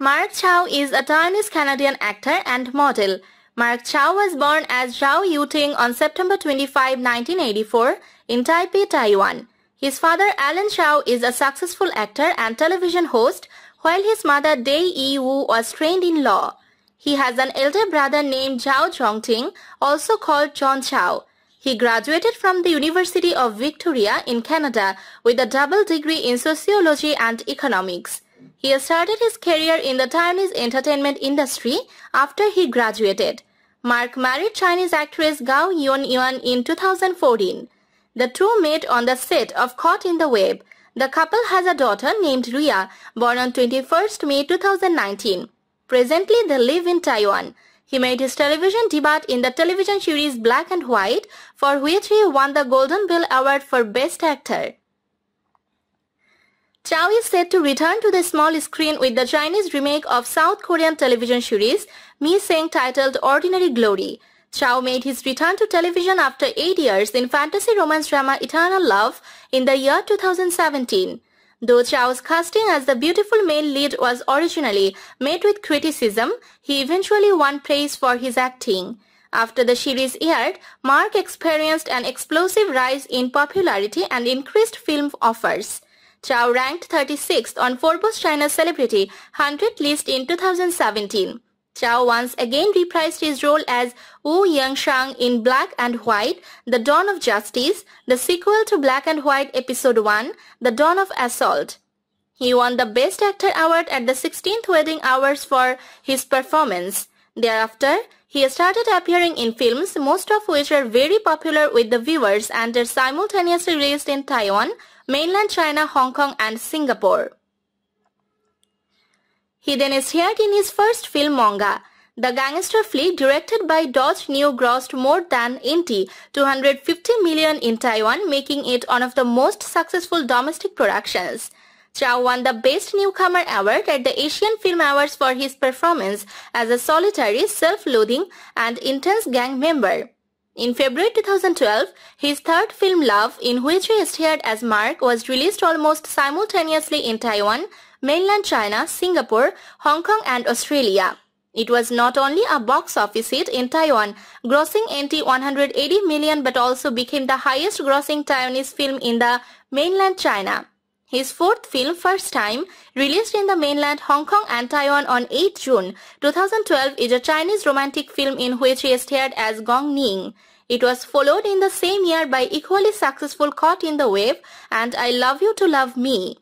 Mark Chow is a Taiwanese Canadian actor and model. Mark Chow was born as Zhao Yuting on September 25, 1984 in Taipei, Taiwan. His father Alan Chow is a successful actor and television host while his mother Dai Yi Wu was trained in law. He has an elder brother named Zhao Chongting, also called John Chow. He graduated from the University of Victoria in Canada with a double degree in sociology and economics. He started his career in the Taiwanese entertainment industry after he graduated. Mark married Chinese actress Gao Yun Yuan in 2014. The two met on the set of Caught in the Web. The couple has a daughter named Ria, born on 21st May 2019. Presently, they live in Taiwan. He made his television debut in the television series Black and White, for which he won the Golden Bill Award for Best Actor. Chow is set to return to the small screen with the Chinese remake of South Korean television series Mi Seng titled Ordinary Glory. Chow made his return to television after eight years in fantasy romance drama Eternal Love in the year 2017. Though Chow's casting as the beautiful male lead was originally met with criticism, he eventually won praise for his acting. After the series aired, Mark experienced an explosive rise in popularity and increased film offers. Chow ranked 36th on Forbes China's Celebrity 100 list in 2017. Chow once again reprised his role as Wu Yang-shang in Black and White, The Dawn of Justice, the sequel to Black and White Episode 1, The Dawn of Assault. He won the Best Actor Award at the 16th Wedding Hours for his performance. Thereafter, he started appearing in films, most of which are very popular with the viewers and are simultaneously released in Taiwan, mainland China, Hong Kong and Singapore. He then starred in his first film manga, The Gangster Flea, directed by Dodge New grossed more than NT 250 million in Taiwan, making it one of the most successful domestic productions. Chow won the Best Newcomer Award at the Asian Film Awards for his performance as a solitary, self-loathing and intense gang member. In February 2012, his third film Love, in which he starred as Mark, was released almost simultaneously in Taiwan, mainland China, Singapore, Hong Kong and Australia. It was not only a box office hit in Taiwan, grossing NT 180 million but also became the highest grossing Taiwanese film in the mainland China. His fourth film, First Time, released in the mainland Hong Kong and Taiwan on 8 June 2012, is a Chinese romantic film in which he starred as Gong Ning. It was followed in the same year by equally successful Caught in the Wave and I Love You to Love Me.